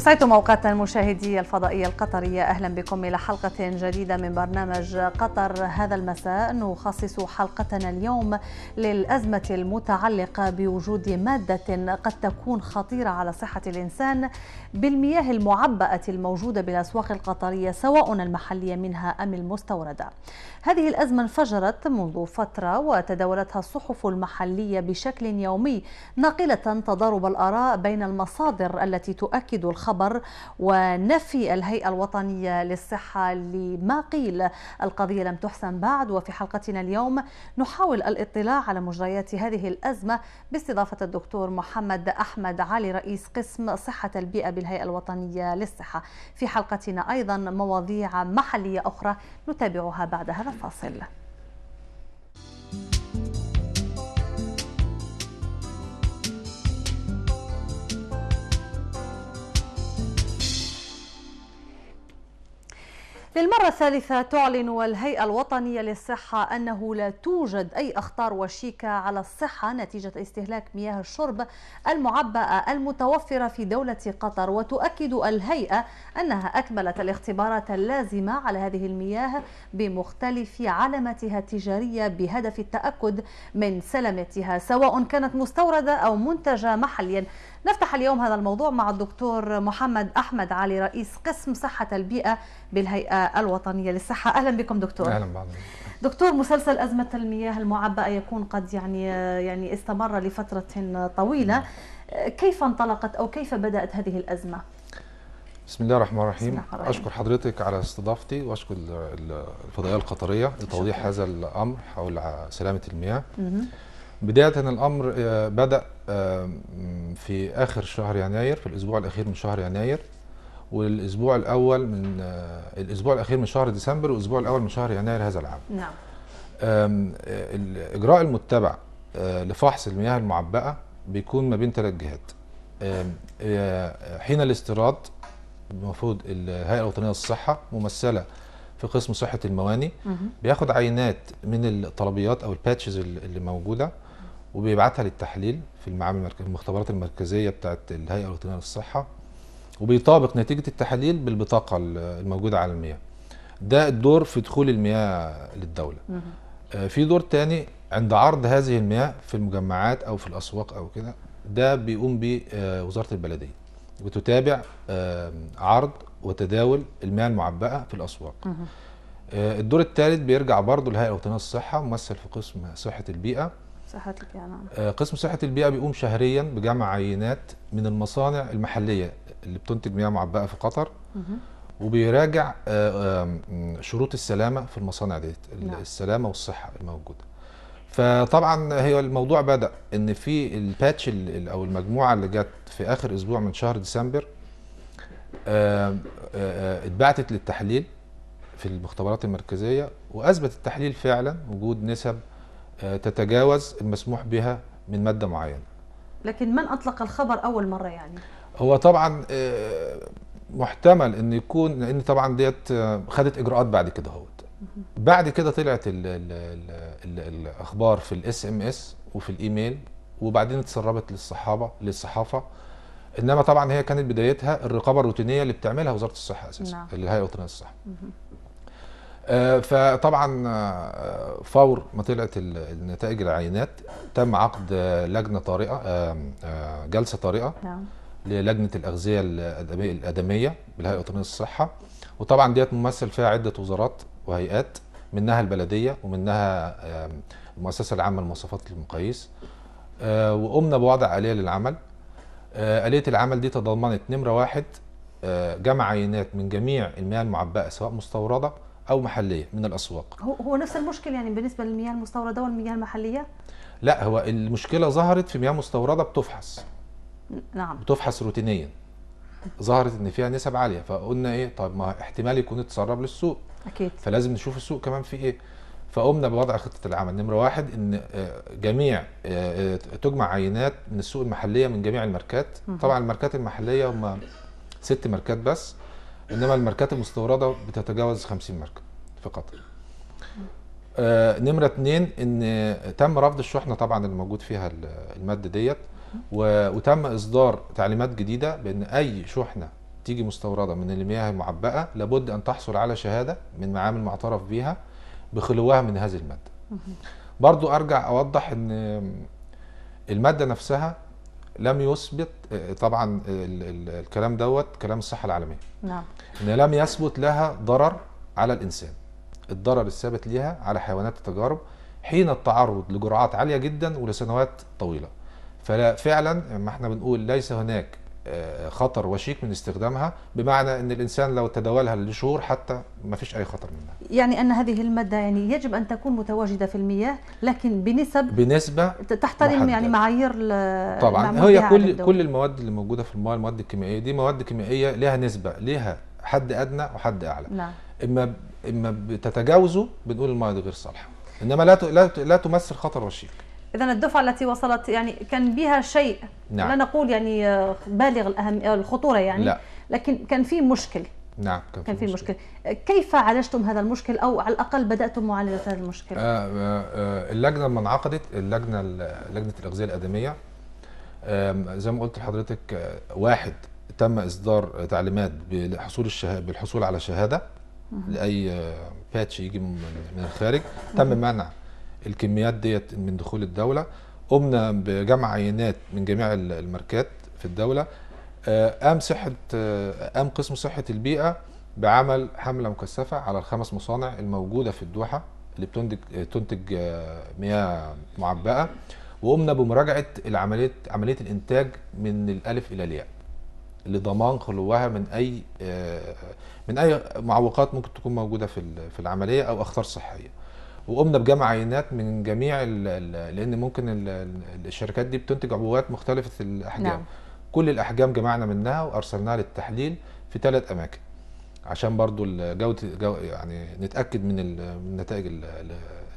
أسعدتم موقعنا مشاهدي الفضائية القطرية أهلا بكم إلى حلقة جديدة من برنامج قطر هذا المساء نخصص حلقتنا اليوم للأزمة المتعلقة بوجود مادة قد تكون خطيرة على صحة الإنسان بالمياه المعبأة الموجودة بالأسواق القطرية سواء المحلية منها أم المستوردة هذه الأزمة انفجرت منذ فترة وتداولتها الصحف المحلية بشكل يومي ناقلة تضارب الآراء بين المصادر التي تؤكد الخطر الخبر ونفي الهيئة الوطنية للصحة لما قيل القضية لم تحسن بعد وفي حلقتنا اليوم نحاول الاطلاع على مجريات هذه الأزمة باستضافة الدكتور محمد أحمد علي رئيس قسم صحة البيئة بالهيئة الوطنية للصحة في حلقتنا أيضا مواضيع محلية أخرى نتابعها بعد هذا الفاصل للمرة الثالثة تعلن الهيئة الوطنية للصحة أنه لا توجد أي أخطار وشيكة على الصحة نتيجة استهلاك مياه الشرب المعبأة المتوفرة في دولة قطر وتؤكد الهيئة أنها أكملت الاختبارات اللازمة على هذه المياه بمختلف علامتها التجارية بهدف التأكد من سلامتها سواء كانت مستوردة أو منتجة محليا نفتح اليوم هذا الموضوع مع الدكتور محمد أحمد علي رئيس قسم صحة البيئة بالهيئة الوطنية للصحة أهلا بكم دكتور أهلا بكم دكتور مسلسل أزمة المياه المعبأة يكون قد يعني يعني استمر لفترة طويلة نعم. كيف انطلقت أو كيف بدأت هذه الأزمة؟ بسم الله الرحمن الرحيم اشكر حضرتك على استضافتي واشكر الفضائيه القطريه لتوضيح هذا الامر حول سلامه المياه بداية الأمر آه، بدأ آه، في آخر شهر يناير في الأسبوع الأخير من شهر يناير والأسبوع الأول من آه، الأسبوع الأخير من شهر ديسمبر والأسبوع الأول من شهر يناير هذا العام نعم الإجراء المتبع لفحص المياه المعبأة بيكون ما بين ثلاث جهات حين الاستيراد المفروض الهيئة الوطنية للصحة ممثلة في قسم صحه المواني بياخد عينات من الطلبيات او الباتشز اللي موجوده وبيبعتها للتحليل في المعامل المختبرات المركزيه بتاعه الهيئه الوطنيه للصحه وبيطابق نتيجه التحاليل بالبطاقه الموجوده على المياه ده الدور في دخول المياه للدوله آه، في دور تاني عند عرض هذه المياه في المجمعات او في الاسواق او كده ده بيقوم به آه، وزاره البلديه بتتابع عرض وتداول المياه المعبأة في الأسواق آه، الدور الثالث بيرجع برضه لهيئة الوطنية للصحة ممثل في قسم صحة البيئة صحة البيئة نعم. آه، قسم صحة البيئة بيقوم شهريا بجمع عينات من المصانع المحلية اللي بتنتج مياه معبأة في قطر وبيراجع آه، شروط السلامة في المصانع ديت نعم. السلامة والصحة الموجودة فطبعا هي الموضوع بدأ ان في الباتش او المجموعة اللي جت في اخر اسبوع من شهر ديسمبر اتبعتت للتحليل في المختبرات المركزية وأثبت التحليل فعلا وجود نسب آه، تتجاوز المسموح بها من ماده معينه. لكن من اطلق الخبر اول مره يعني؟ هو طبعا آه، محتمل ان يكون لان طبعا ديت آه، خدت اجراءات بعد كده اهوت. بعد كده طلعت الـ الـ الـ الاخبار في الاس ام اس وفي الايميل وبعدين اتسربت للصحابه للصحافه انما طبعا هي كانت بدايتها الرقابه الروتينيه اللي بتعملها وزاره الصحه اساسا نعم. اللي هي الوطنيه للصحه آه، فطبعا آه، فور ما طلعت النتائج العينات تم عقد آه، لجنه طارئه جلسه طارئه نعم. للجنه الاغذيه الادميه بالهيئه الوطنيه للصحه وطبعا ديت ممثل فيها عده وزارات وهيئات منها البلديه ومنها المؤسسه العامه للمواصفات والمقاييس وقمنا بوضع اليه للعمل اليه العمل دي تضمنت نمره واحد جمع عينات من جميع المياه المعبأه سواء مستورده او محليه من الاسواق هو هو نفس المشكل يعني بالنسبه للمياه المستورده والمياه المحليه لا هو المشكله ظهرت في مياه مستورده بتفحص نعم بتفحص روتينيا ظهرت ان فيها نسب عاليه فقلنا ايه طب ما احتمال يكون اتسرب للسوق اكيد فلازم نشوف السوق كمان فيه ايه فقمنا بوضع خطه العمل نمره واحد ان آه، جميع آه، آه، تجمع عينات من السوق المحليه من جميع الماركات طبعا الماركات المحليه هم ست ماركات بس انما الماركات المستورده بتتجاوز 50 ماركه في قطر آه نمره اثنين ان تم رفض الشحنه طبعا اللي موجود فيها الماده ديت وتم اصدار تعليمات جديده بان اي شحنه تيجي مستورده من المياه المعبأه لابد ان تحصل على شهاده من معامل معترف بها بخلوها من هذه الماده. برضو ارجع اوضح ان الماده نفسها لم يثبت آه، طبعا الكلام دوت كلام الصحه العالميه نعم ان لم يثبت لها ضرر على الانسان الضرر الثابت ليها على حيوانات التجارب حين التعرض لجرعات عاليه جدا ولسنوات طويله فلا فعلا ما احنا بنقول ليس هناك خطر وشيك من استخدامها بمعنى ان الانسان لو تداولها لشهور حتى ما فيش اي خطر منها يعني ان هذه الماده يعني يجب ان تكون متواجده في المياه لكن بنسب بنسبه تحترم محدد. يعني معايير طبعا هي كل كل المواد اللي موجوده في المياه المواد الكيميائيه دي مواد كيميائيه لها نسبه لها حد ادنى وحد اعلى نعم. اما اما بتتجاوزه بنقول المياه دي غير صالحه انما لا لا تمثل خطر وشيك اذا الدفعه التي وصلت يعني كان بها شيء نعم. لا نقول يعني آه، بالغ الأهم آه، الخطوره يعني لا. لكن كان في مشكل نعم كان, كان في مشكل. مشكل كيف عالجتم هذا المشكل او على الاقل بداتم معالجه هذا المشكل آه آه, آه، اللجنه لما انعقدت اللجنه لجنه الاغذيه الادميه آه زي ما قلت لحضرتك واحد تم اصدار تعليمات بالحصول الشهاده بالحصول على شهاده لاي باتش يجي من الخارج تم منع الكميات ديت من دخول الدوله قمنا بجمع عينات من جميع الماركات في الدوله آه، قام صحه آه، قام قسم صحه البيئه بعمل حمله مكثفه على الخمس مصانع الموجوده في الدوحه اللي بتنتج آه، تنتج مياه معبأه وقمنا بمراجعه العمليه عمليه الانتاج من الالف الى الياء لضمان خلوها من اي من اي معوقات ممكن تكون موجوده في في العمليه او اخطار صحيه وقمنا بجمع عينات من جميع الـ الـ لان ممكن الـ الشركات دي بتنتج عبوات مختلفه الاحجام نعم. كل الاحجام جمعنا منها وارسلناها للتحليل في ثلاث اماكن عشان برضو الجوده جو يعني نتاكد من, من نتائج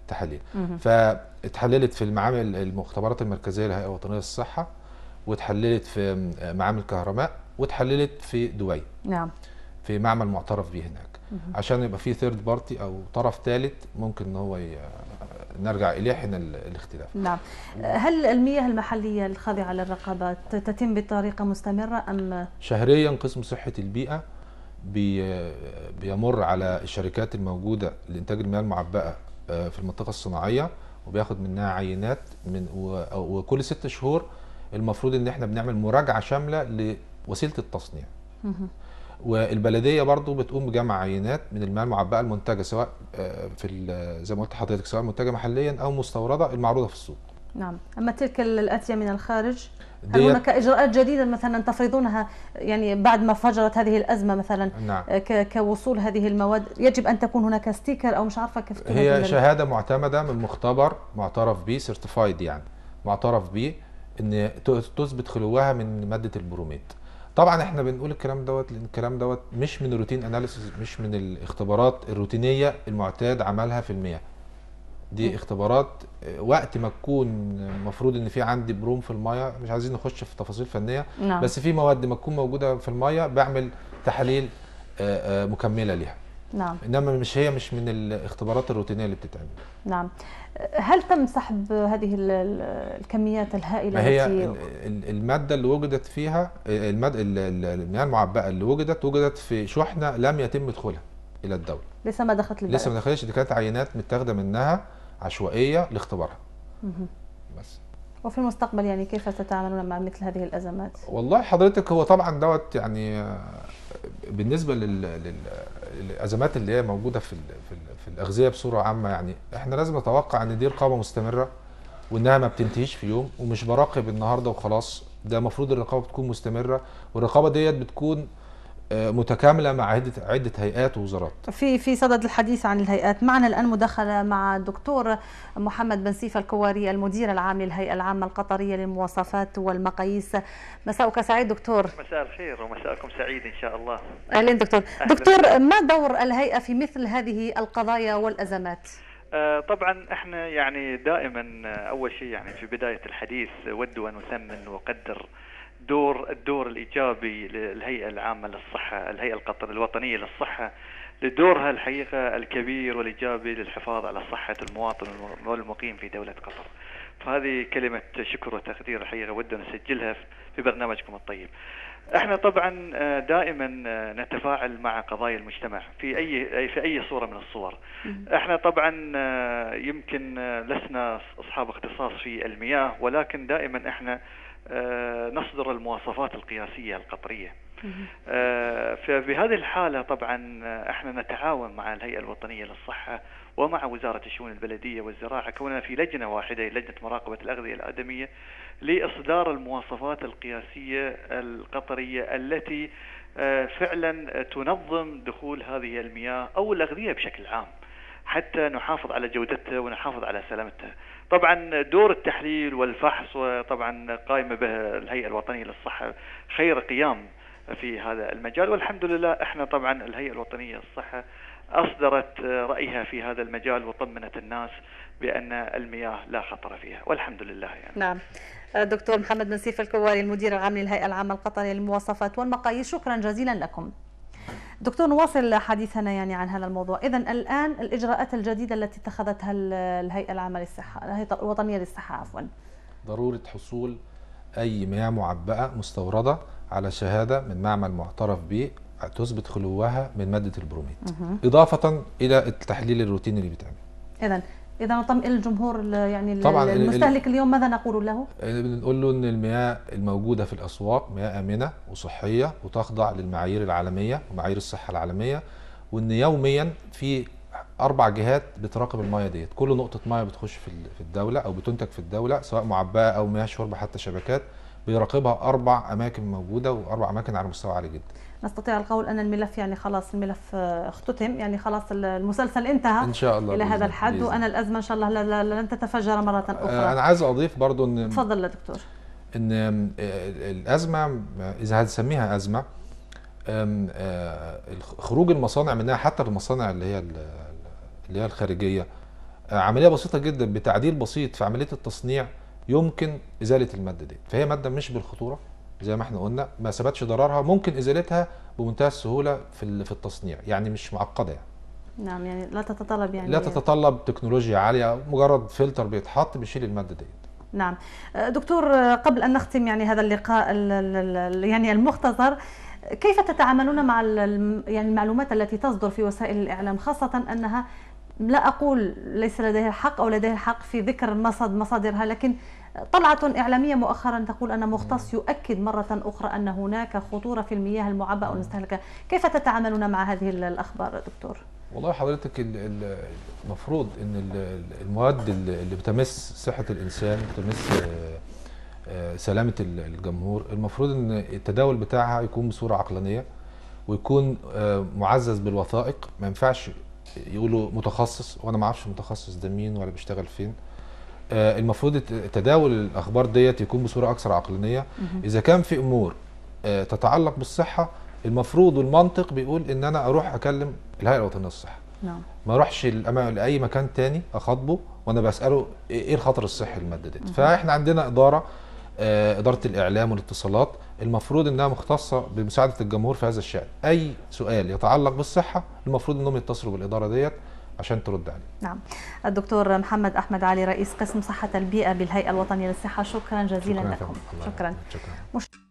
التحاليل فاتحللت في المعامل المختبرات المركزيه للهيئه الوطنيه للصحه واتحللت في معامل الكهرباء واتحللت في دبي نعم في معمل معترف به هناك عشان يبقى في ثيرد بارتي او طرف ثالث ممكن ان هو ي... نرجع اليه حين الاختلاف. نعم. هل المياه المحليه الخاضعه للرقابه تتم بطريقه مستمره ام شهريا قسم صحه البيئه بي... بيمر على الشركات الموجوده لانتاج المياه المعبأه آه، في المنطقه الصناعيه وبياخد منها عينات من و... وكل ست شهور المفروض ان احنا بنعمل مراجعه شامله لوسيله التصنيع. والبلديه برضو بتقوم بجمع عينات من المياه المعبأه المنتجه سواء آه، في زي ما قلت لحضرتك سواء منتجه محليا او مستورده المعروضه في السوق. نعم، اما تلك الاتيه من الخارج هل هناك اجراءات جديده مثلا تفرضونها يعني بعد ما فجرت هذه الازمه مثلا نعم. آه، كوصول هذه المواد يجب ان تكون هناك ستيكر او مش عارفه كيف هي شهاده معتمده من مختبر معترف به سيرتيفايد يعني معترف به ان تثبت خلوها من ماده البروميد. طبعا احنا بنقول الكلام دوت لان الكلام دوت مش من الروتين اناليسيس مش من الاختبارات الروتينيه المعتاد عملها في المياه دي اختبارات وقت ما تكون المفروض ان في عندي بروم في المياه مش عايزين نخش في تفاصيل فنيه نعم. بس في مواد ما تكون موجوده في المياه بعمل تحاليل آه، آه، مكمله ليها نعم انما مش هي مش من الاختبارات الروتينيه اللي بتتعمل نعم هل تم سحب هذه الكميات الهائله ما هي التي الماده اللي وجدت فيها الماده المياه المعبأه اللي وجدت وجدت في شحنه لم يتم ادخولها الى الدوله لسه ما دخلت للبلد لسه ما دخلتش دي كانت عينات متاخده منها عشوائيه لاختبارها بس وفي المستقبل يعني كيف ستتعاملون مع مثل هذه الازمات؟ والله حضرتك هو طبعا دوت يعني بالنسبه للازمات اللي هي موجوده في في الاغذيه بصوره عامه يعني احنا لازم نتوقع ان دي رقابه مستمره وانها ما بتنتهيش في يوم ومش براقب النهارده وخلاص ده المفروض الرقابه بتكون مستمره والرقابه ديت بتكون متكامله مع عده عده هيئات ووزارات. في في صدد الحديث عن الهيئات، معنا الان مداخله مع الدكتور محمد بن سيف الكواري المدير العام للهيئه العامه القطريه للمواصفات والمقاييس. مساءك سعيد دكتور. مساء الخير ومساءكم سعيد ان شاء الله. اهلا دكتور. أهلين. دكتور ما دور الهيئه في مثل هذه القضايا والازمات؟ آه، طبعا احنا يعني دائما آه، اول شيء يعني في بدايه الحديث ود ان اثمن واقدر دور الدور الايجابي للهيئه العامه للصحه، الهيئه القطر الوطنيه للصحه لدورها الحقيقه الكبير والايجابي للحفاظ على صحه المواطن والمقيم في دوله قطر. فهذه كلمه شكر وتقدير الحقيقه ودنا نسجلها في برنامجكم الطيب. احنا طبعا آه، دائما آه، نتفاعل مع قضايا المجتمع في اي في اي صوره من الصور. احنا طبعا آه، يمكن لسنا اصحاب اختصاص في المياه ولكن دائما احنا آه، نصدر المواصفات القياسية القطرية آه، فبهذه الحالة طبعا آه، احنا نتعاون مع الهيئة الوطنية للصحة ومع وزارة الشؤون البلدية والزراعة كوننا في لجنة واحدة لجنة مراقبة الأغذية الآدمية لإصدار المواصفات القياسية القطرية التي فعلا تنظم دخول هذه المياه أو الأغذية بشكل عام حتى نحافظ على جودتها ونحافظ على سلامتها طبعا دور التحليل والفحص طبعا قائمة به الهيئة الوطنية للصحة خير قيام في هذا المجال والحمد لله احنا طبعا الهيئة الوطنية للصحة أصدرت رأيها في هذا المجال وطمنت الناس بأن المياه لا خطر فيها والحمد لله يعني. نعم دكتور محمد نسيف الكواري المدير العام للهيئة العامة القطرية للمواصفات والمقاييس شكرا جزيلا لكم دكتور نواصل حديثنا يعني عن هذا الموضوع اذا الان الاجراءات الجديده التي اتخذتها الهيئه العامه للصحه الهيئه الوطنيه للصحه عفوا ضروره حصول اي مياه معبأه مستورده على شهاده من معمل معترف به تثبت خلوها من ماده البروميد اضافه الى التحليل الروتيني اللي بيتعمل اذا اذا نطمئن الجمهور يعني طبعا المستهلك اليوم ماذا نقول له؟ بنقول له ان المياه الموجوده في الاسواق مياه امنه وصحيه وتخضع للمعايير العالميه ومعايير الصحه العالميه وان يوميا في اربع جهات بتراقب المياه ديت كل نقطه مياه بتخش في الدوله او بتنتج في الدوله سواء معباه او مياه شرب حتى شبكات بيراقبها اربع اماكن موجوده واربع اماكن على مستوى عالي جدا نستطيع القول ان الملف يعني خلاص الملف آه، اختتم يعني خلاص المسلسل انتهى ان شاء الله الى هذا الحد وان الازمه ان شاء الله لن تتفجر مره آه، اخرى انا عايز اضيف برضو ان تفضل يا دكتور ان آه، الازمه اذا هنسميها ازمه خروج المصانع منها حتى المصانع اللي هي اللي هي الخارجيه عمليه بسيطه جدا بتعديل بسيط في عمليه التصنيع يمكن ازاله الماده دي فهي ماده مش بالخطوره زي ما احنا قلنا ما ثبتش ضررها ممكن ازالتها بمنتهى السهوله في في التصنيع يعني مش معقده يعني نعم يعني لا تتطلب يعني لا تتطلب تكنولوجيا عاليه مجرد فلتر بيتحط بيشيل الماده ديت نعم دكتور قبل ان نختم يعني هذا اللقاء يعني المختصر كيف تتعاملون مع يعني المعلومات التي تصدر في وسائل الاعلام خاصه انها لا أقول ليس لديه الحق أو لديه الحق في ذكر مصادرها لكن طلعة إعلامية مؤخرا تقول أن مختص يؤكد مرة أخرى أن هناك خطورة في المياه المعبأة والمستهلكة كيف تتعاملون مع هذه الأخبار دكتور؟ والله حضرتك المفروض ان المواد اللي بتمس صحه الانسان بتمس آه، آه، سلامه الجمهور المفروض ان التداول بتاعها يكون بصوره عقلانيه ويكون آه، معزز بالوثائق ما ينفعش يقولوا متخصص وانا ما اعرفش المتخصص ده مين ولا بيشتغل فين آه، المفروض تداول الاخبار ديت يكون بصوره اكثر عقلانيه اذا كان في امور آه، تتعلق بالصحه المفروض والمنطق بيقول ان انا اروح اكلم الهيئه الوطنيه للصحه نعم ما اروحش لاي مكان تاني اخاطبه وانا بساله ايه, إيه الخطر الصحي للماده دي فاحنا عندنا اداره آه، اداره الاعلام والاتصالات المفروض انها مختصه بمساعده الجمهور في هذا الشان اي سؤال يتعلق بالصحه المفروض انهم يتصلوا بالاداره ديت عشان ترد عليه نعم الدكتور محمد احمد علي رئيس قسم صحه البيئه بالهيئه الوطنيه للصحه شكرا جزيلا شكرا لكم شكرا, شكرا. شكرا.